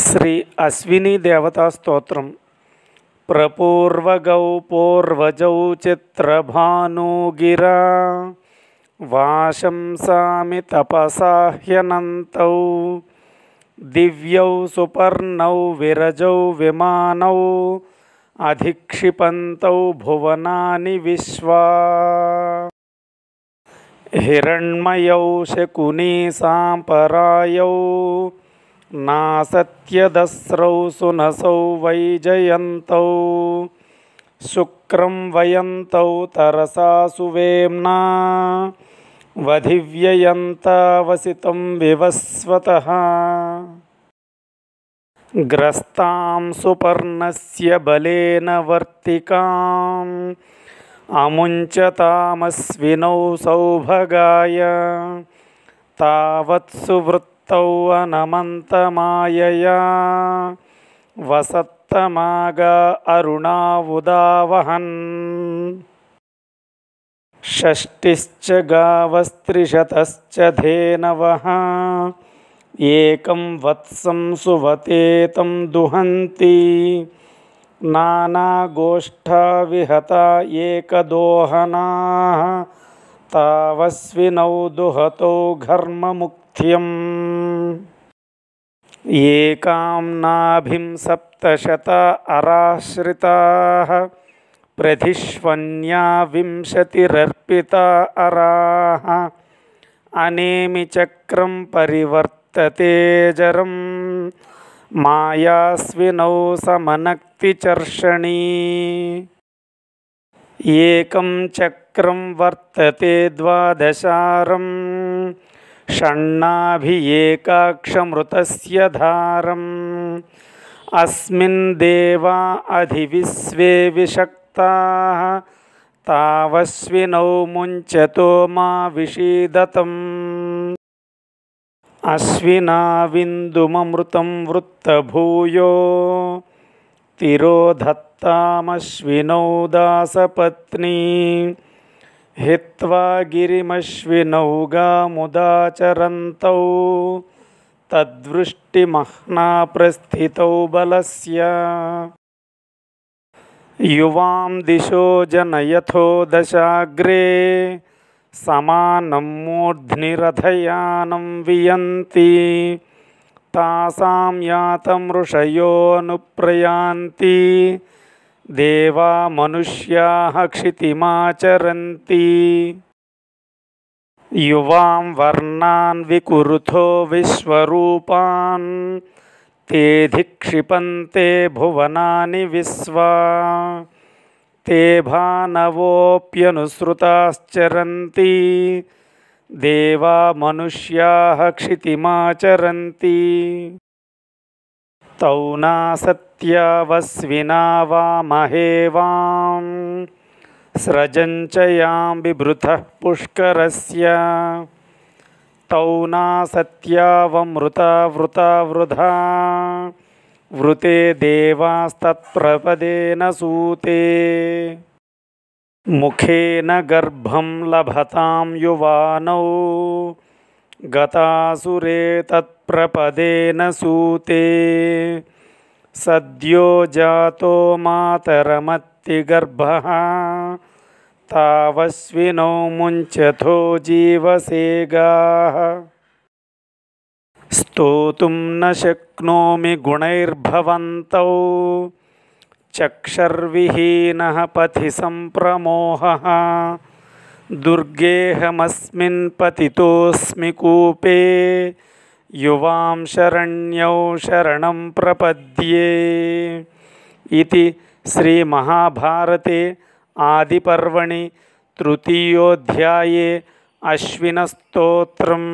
श्री अश्विनी अश्विनीदेवतास्तोत्रं प्रपूर्वगौ पूर्वजौ चित्रभानुगिरा वाशंसामि तपसाह्यनन्तौ दिव्यौ सुपर्णौ विरजौ विमानौ अधिक्षिपन्तौ भुवनानि विश्वा हिरण्मयौ शकुनी परायौ नासत्यदस्रौ सुनसौ वैजयन्तौ शुक्रं वयन्तौ तरसा सुवेम्ना वधिव्ययन्तावसितं विवस्वतः ग्रस्तां सुपर्णस्य बलेन वर्तिकाम् अमुञ्चतामस्विनौ सौभगाय तावत्सुवृत् तौवनमन्तमायया वसत्तमाग अरुणावुदावहन् षष्टिश्च गावस्त्रिशतश्च धेनवः एकं वत्सं सुवते दुहती दुहन्ति नानागोष्ठा विहता एकदोहनाः तावस्विनौ दुहतौ घर्ममुख्यम् एकां नाभिं सप्तशत अराश्रिताः प्रधिष्वन्या विंशतिरर्पिता अराः अनेमि चक्रं परिवर्तते जरं मायास्विनौ समनक्तिचर्षणी एकं चक्रं वर्तते द्वादशारम् षण्णाभियेकाक्षमृतस्य धारम् अस्मिन् देवा अधि विशक्ताः विषक्ताः तावश्विनौ मुञ्चतो मा विशीदतम् अश्विनाविन्दुमममृतं वृत्तभूयो तिरोधत्तामश्विनौ दासपत्नी हित्वा गिरिमश्विनौगामुदाचरन्तौ तद्वृष्टिमह्ना प्रस्थितौ बलस्य युवां दिशो जनयथो दशाग्रे समानं मूर्ध्निरथयानं वियन्ति तासां यातमृषयोऽनुप्रयान्ति देवा मनुष्याः क्षितिमाचरन्ति युवां वर्णान् विकुरुथो विश्वरूपान् ते भुवनानि विश्वा ते भानवोऽप्यनुसृताश्चरन्ति देवा मनुष्याः क्षितिमाचरन्ति तौ नासत्यावस्विना वामहे वां च यां बिभृतः पुष्करस्य तौ न सत्यावमृता वृता नासत्यावमृतावृतावृधा वृते देवास्तत्प्रपदेन सूते मुखेन गर्भं लभतां युवानौ गतासुरे तत्प्रपदेन सूते सद्यो जातो मातरमत्तिगर्भः तावस्विनौ मुञ्चथो जीवसेगाः स्तोतुं न शक्नोमि गुणैर्भवन्तौ चक्षर्विहीनः पथि सम्प्रमोहः दुर्गेऽहमस्मिन् पतितोऽस्मि कूपे युवां शरण्यौ शरणं प्रपद्ये इति श्रीमहाभारते आदिपर्वणि तृतीयोऽध्याये अश्विनस्तोत्रम्